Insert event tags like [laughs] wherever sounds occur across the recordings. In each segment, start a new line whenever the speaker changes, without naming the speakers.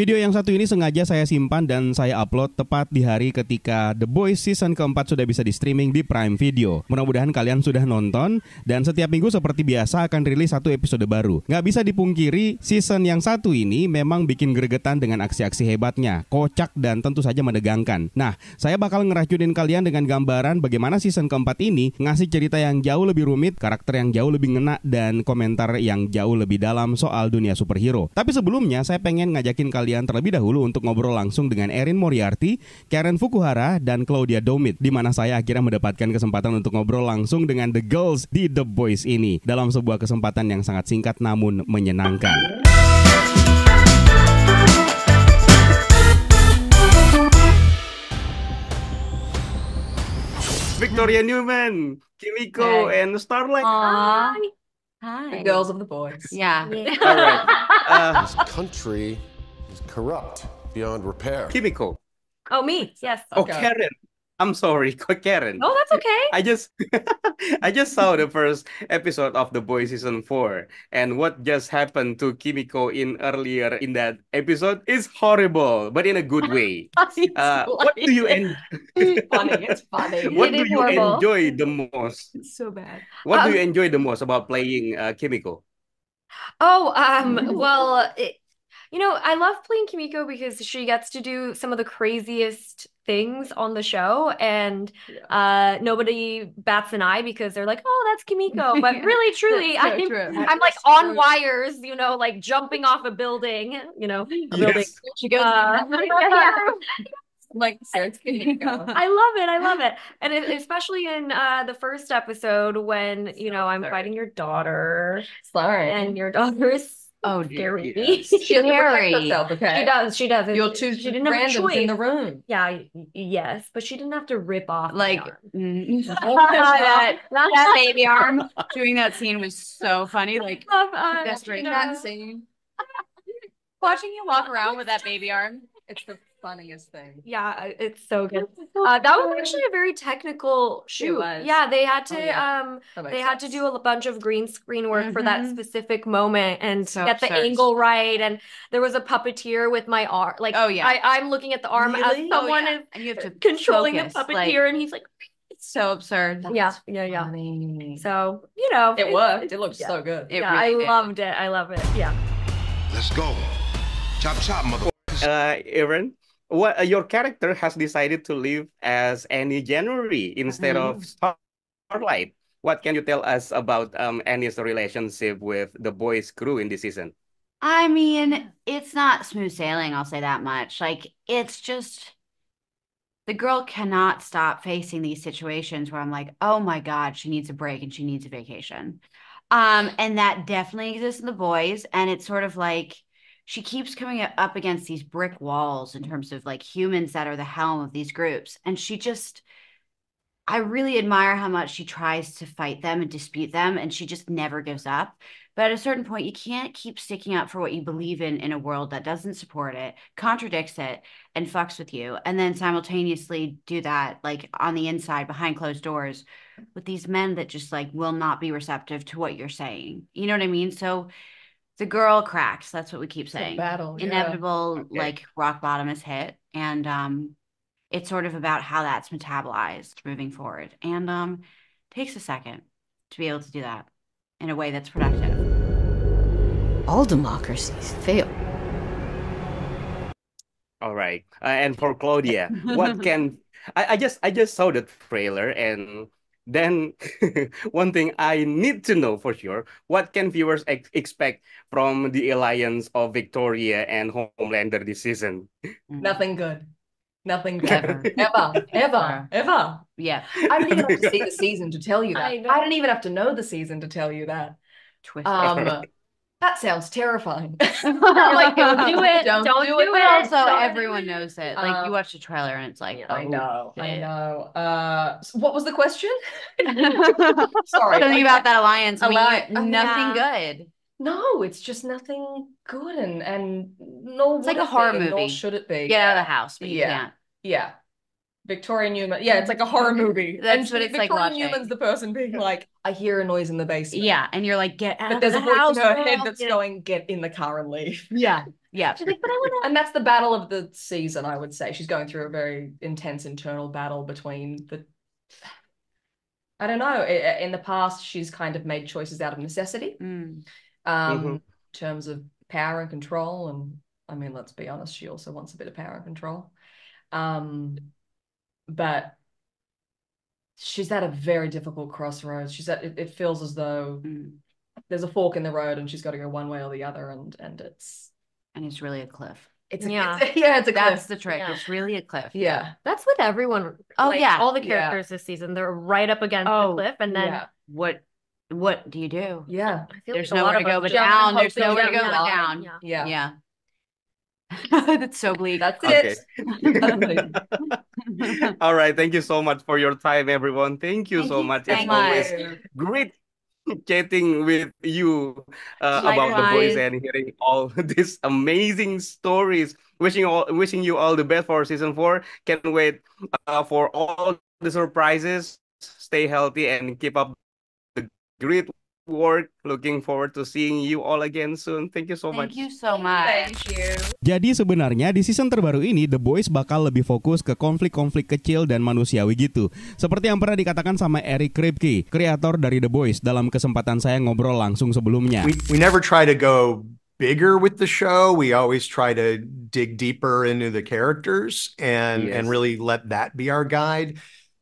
Video yang satu ini sengaja saya simpan dan saya upload tepat di hari ketika The Boys season keempat sudah bisa di streaming di Prime Video. Mudah-mudahan kalian sudah nonton dan setiap minggu seperti biasa akan rilis satu episode baru. Nggak bisa dipungkiri, season yang satu ini memang bikin gregetan dengan aksi-aksi hebatnya, kocak dan tentu saja menegangkan. Nah, saya bakal ngeracunin kalian dengan gambaran bagaimana season keempat ini ngasih cerita yang jauh lebih rumit, karakter yang jauh lebih ngena, dan komentar yang jauh lebih dalam soal dunia superhero. Tapi sebelumnya, saya pengen ngajakin kalian kejadian terlebih dahulu untuk ngobrol langsung dengan Erin Moriarty, Karen Fukuhara, dan Claudia Domit, di mana saya akhirnya mendapatkan kesempatan untuk ngobrol langsung dengan The Girls di The Boys ini dalam sebuah kesempatan yang sangat singkat namun menyenangkan. Victoria Newman, Kimiko, hey. and Starlight. Aww. Hi. The girls of the boys. Yeah. yeah. All right. Uh, this country corrupt beyond repair. Kimiko.
Oh, me. Yes. Oh, okay. Karen.
I'm sorry, [laughs] Karen. Oh,
that's okay. I
just [laughs] I just saw the first episode of The Boy season 4 and what just happened to Kimiko in earlier in that episode is horrible, but in a good [laughs] way. uh, what do you en- funny, it's funny. what it do you horrible. enjoy the most? It's so bad. What um, do you um, enjoy the most about playing uh, Kimiko?
Oh, um well, it, you know, I love playing Kimiko because she gets to do some of the craziest things on the show, and yeah. uh, nobody bats an eye because they're like, "Oh, that's Kimiko," [laughs] but yeah, really, truly, so I'm, like true. on wires, you know, like jumping off a building, you know, [laughs] yes. building. She goes. Uh, [laughs] like Sarah's I love it. I love it. And it, especially in uh the first episode when, you know, I'm Sorry. fighting your daughter. Sorry. And your daughter is Oh, Gary. Yes. She [laughs] protect Herself, okay? She does. She does. You'll choose she didn't randoms have a choice. in the room. Yeah. Yes, but she didn't have to rip off like mm, [laughs] [laughs] that, that baby arm. Doing that scene was so funny. Like love, uh, that's right. That scene. Watching you walk around with that baby arm, it's the funniest thing. Yeah, it's so good. Uh, that was actually a very technical shoot. Yeah, they had oh, to oh, yeah. um they sense. had to do a bunch of green screen work mm-hmm. for that mm-hmm. specific moment and so get absurd. the angle right. And there was a puppeteer with my arm. Like, oh yeah, I, am looking at the arm really? as oh, someone oh, yeah. is and you have to controlling focus, the puppeteer, like, and he's like. So absurd. That's yeah, yeah, yeah. Funny. So you know, it, worked. It looked yeah. so good. It yeah, really, I loved it. I love it. Yeah.
Let's go. Chop chop, mother. Uh, Aaron what uh, your character has decided to live as Annie January instead mm. of mm-hmm. Starlight. What can you tell us about um, Annie's relationship with the boys' crew in this season?
I mean, it's not smooth sailing, I'll say that much. Like, it's just the girl cannot stop facing these situations where I'm like, oh my God, she needs a break and she needs a vacation. Um, and that definitely exists in the boys. And it's sort of like, she keeps coming up against these brick walls in terms of like humans that are the helm of these groups. And she just, I really admire how much she tries to fight them and dispute them, and she just never gives up. But at a certain point, you can't keep sticking up for what you believe in in a world that doesn't support it, contradicts it, and fucks with you. And then simultaneously do that, like on the inside, behind closed doors, with these men that just like will not be receptive to what you're saying. You know what I mean? So the girl cracks. That's what we keep saying. battle. Inevitable, yeah. okay. like rock bottom is hit. And um, it's sort of about how that's metabolized moving forward. And um, takes a second to be able to do that in a way that's productive. All democracies fail.
All right. Uh, and for Claudia, what [laughs] can I, I just I just saw the trailer and then [laughs] one thing I need to know for sure, what can viewers ex expect from the alliance of Victoria and Homelander this season? Mm. Nothing good. Nothing [laughs] Ever. ever. Ever. ever. Yeah. I don't even have to see the season to tell you that. I, I don't even have to know the season to tell you that. Twist. Um, [laughs] that sounds terrifying. [laughs] [laughs] like,
don't do [laughs] it. Don't, don't do, do, it. it. Also, don't everyone knows it. Like, um, you watch the trailer and it's like, oh, I know, shit. I know.
Uh,
so what was the question? Sorry, something about that alliance. alliance. Oh, nothing yeah.
good. No, it's just nothing good, and and no. It's like a horror be, movie. Nor should it be? Get out of the house. but yeah,
yeah. Victoria Newman. Yeah, it's like a horror movie. That's and what it's Victoria like. Victoria Newman's the person being like, I hear a noise in the basement. Yeah, and you're like, get out. But there's a voice in her head that's
get going, get in the car and leave. Yeah, [laughs] yeah. She's like, but I want And that's the battle of the season, I would say. She's going through a very intense internal battle between the. I don't know. In the past, she's kind of made choices out of necessity,
mm. um, mm-hmm. in terms of power and control. And I mean, let's be honest, she also wants a bit of power and control. Um, but she's at a very difficult crossroads. She's at it, it feels as though mm. there's a fork in the road and she's got to go one way or the other and and it's and it's really a cliff. It's a, yeah, it's, [laughs] yeah, it's a cliff. That's the trick. Yeah. It's really a cliff. Yeah, that's what everyone. Oh like, yeah, all the characters yeah. this season they're right up against oh, the cliff, and then yeah. what? What do you do? Yeah, there's like nowhere to go but down. There's nowhere to go but down. Yeah, yeah. [laughs] That's so bleak. That's okay.
it. [laughs] All right. Thank you so much for your time, everyone. Thank you thank so you much. it's always, great chatting with you uh, about the boys and hearing all [laughs] these amazing stories. Wishing all, wishing you all the best for season four. Can't wait uh, for all the surprises. Stay healthy and keep up the great work. Looking forward to seeing you all again soon. Thank you so much. Thank you
so much. Thank you.
Jadi sebenarnya di season terbaru ini The Boys bakal lebih fokus ke konflik-konflik kecil dan manusiawi gitu. Seperti yang pernah dikatakan sama Eric Kripke, kreator dari The Boys dalam kesempatan saya ngobrol langsung sebelumnya. We,
we never try to go bigger with the show. We always try to dig deeper into the characters and yes. and really let that be our guide.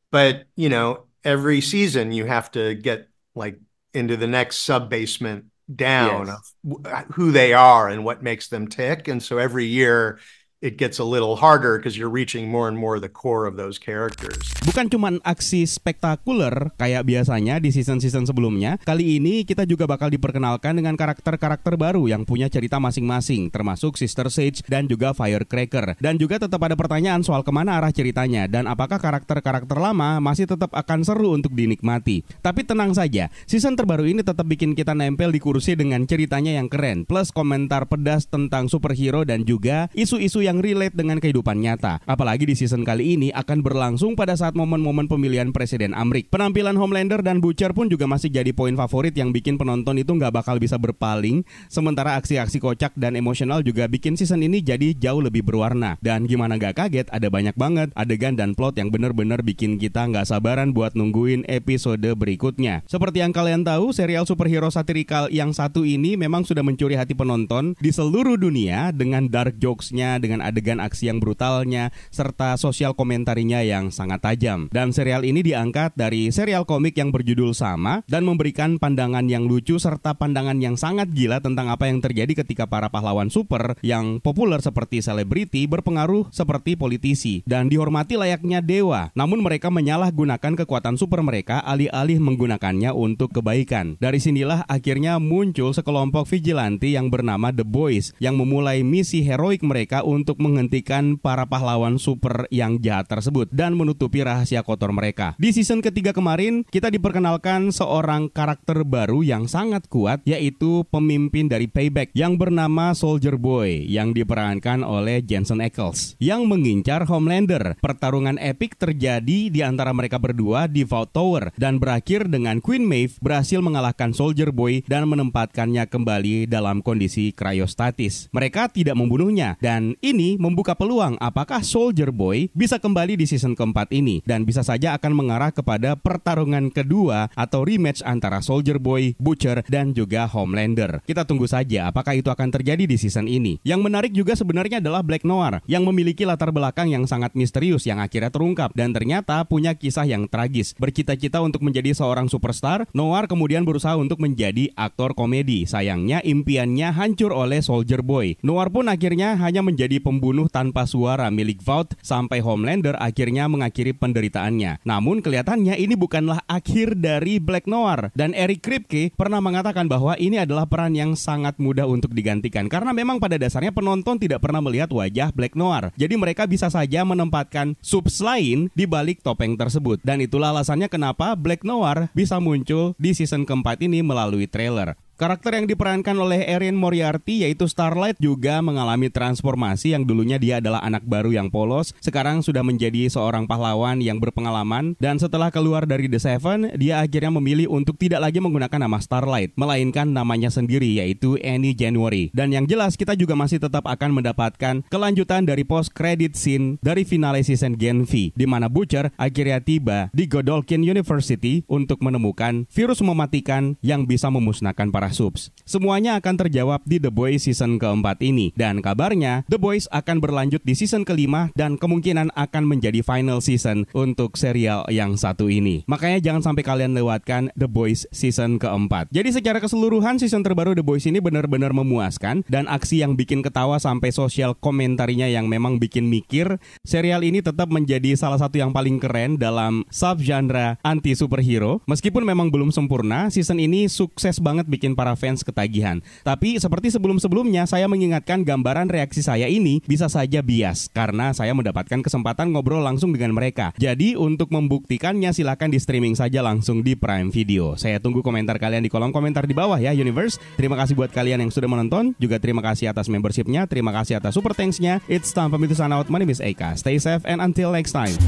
But, you know, every season you have to get like into the next sub basement down yes. of who they are and what makes them tick. And so every year it gets a little harder because you're reaching more and more the core of those characters.
Bukan cuman aksi spektakuler kayak biasanya di season-season sebelumnya, kali ini kita juga bakal diperkenalkan dengan karakter-karakter baru yang punya cerita masing-masing, termasuk Sister Sage dan juga Firecracker. Dan juga tetap ada pertanyaan soal kemana arah ceritanya dan apakah karakter-karakter lama masih tetap akan seru untuk dinikmati. Tapi tenang saja, season terbaru ini tetap bikin kita nempel di kursi dengan ceritanya yang keren, plus komentar pedas tentang superhero dan juga isu-isu yang relate dengan kehidupan nyata. Apalagi di season kali ini akan berlangsung pada saat momen-momen pemilihan Presiden Amrik. Penampilan Homelander dan Butcher pun juga masih jadi poin favorit yang bikin penonton itu nggak bakal bisa berpaling. Sementara aksi-aksi kocak dan emosional juga bikin season ini jadi jauh lebih berwarna. Dan gimana nggak kaget ada banyak banget adegan dan plot yang bener-bener bikin kita nggak sabaran buat nungguin episode berikutnya. Seperti yang kalian tahu, serial superhero satirikal yang satu ini memang sudah mencuri hati penonton di seluruh dunia dengan dark jokes-nya, dengan dengan adegan aksi yang brutalnya serta sosial komentarinya yang sangat tajam. Dan serial ini diangkat dari serial komik yang berjudul sama dan memberikan pandangan yang lucu serta pandangan yang sangat gila tentang apa yang terjadi ketika para pahlawan super yang populer seperti selebriti berpengaruh seperti politisi dan dihormati layaknya dewa. Namun mereka menyalahgunakan kekuatan super mereka alih-alih menggunakannya untuk kebaikan. Dari sinilah akhirnya muncul sekelompok vigilante yang bernama The Boys yang memulai misi heroik mereka untuk untuk menghentikan para pahlawan super yang jahat tersebut dan menutupi rahasia kotor mereka. Di season ketiga kemarin, kita diperkenalkan seorang karakter baru yang sangat kuat yaitu pemimpin dari Payback yang bernama Soldier Boy yang diperankan oleh Jensen Ackles yang mengincar Homelander. Pertarungan epik terjadi di antara mereka berdua di Vault Tower dan berakhir dengan Queen Maeve berhasil mengalahkan Soldier Boy dan menempatkannya kembali dalam kondisi cryostatis. Mereka tidak membunuhnya dan ini ini membuka peluang apakah Soldier Boy bisa kembali di season keempat ini dan bisa saja akan mengarah kepada pertarungan kedua atau rematch antara Soldier Boy, Butcher, dan juga Homelander. Kita tunggu saja apakah itu akan terjadi di season ini. Yang menarik juga sebenarnya adalah Black Noir yang memiliki latar belakang yang sangat misterius yang akhirnya terungkap dan ternyata punya kisah yang tragis. Bercita-cita untuk menjadi seorang superstar, Noir kemudian berusaha untuk menjadi aktor komedi. Sayangnya impiannya hancur oleh Soldier Boy. Noir pun akhirnya hanya menjadi pembunuh tanpa suara milik Vought sampai Homelander akhirnya mengakhiri penderitaannya. Namun kelihatannya ini bukanlah akhir dari Black Noir dan Eric Kripke pernah mengatakan bahwa ini adalah peran yang sangat mudah untuk digantikan karena memang pada dasarnya penonton tidak pernah melihat wajah Black Noir. Jadi mereka bisa saja menempatkan subs lain di balik topeng tersebut dan itulah alasannya kenapa Black Noir bisa muncul di season keempat ini melalui trailer. Karakter yang diperankan oleh Erin Moriarty yaitu Starlight juga mengalami transformasi yang dulunya dia adalah anak baru yang polos, sekarang sudah menjadi seorang pahlawan yang berpengalaman dan setelah keluar dari The Seven, dia akhirnya memilih untuk tidak lagi menggunakan nama Starlight, melainkan namanya sendiri yaitu Annie January. Dan yang jelas kita juga masih tetap akan mendapatkan kelanjutan dari post credit scene dari finale season Gen V di mana Butcher akhirnya tiba di Godolkin University untuk menemukan virus mematikan yang bisa memusnahkan para subs. Semuanya akan terjawab di The Boys season keempat ini dan kabarnya The Boys akan berlanjut di season kelima dan kemungkinan akan menjadi final season untuk serial yang satu ini. Makanya jangan sampai kalian lewatkan The Boys season keempat. Jadi secara keseluruhan season terbaru The Boys ini benar-benar memuaskan dan aksi yang bikin ketawa sampai sosial komentarnya yang memang bikin mikir. Serial ini tetap menjadi salah satu yang paling keren dalam subgenre anti superhero. Meskipun memang belum sempurna, season ini sukses banget bikin para fans ketagihan. Tapi seperti sebelum-sebelumnya, saya mengingatkan gambaran reaksi saya ini bisa saja bias karena saya mendapatkan kesempatan ngobrol langsung dengan mereka. Jadi untuk membuktikannya silahkan di streaming saja langsung di Prime Video. Saya tunggu komentar kalian di kolom komentar di bawah ya Universe. Terima kasih buat kalian yang sudah menonton, juga terima kasih atas membershipnya, terima kasih atas super thanksnya. It's time pamit out. My name is Eka. Stay safe and until next time.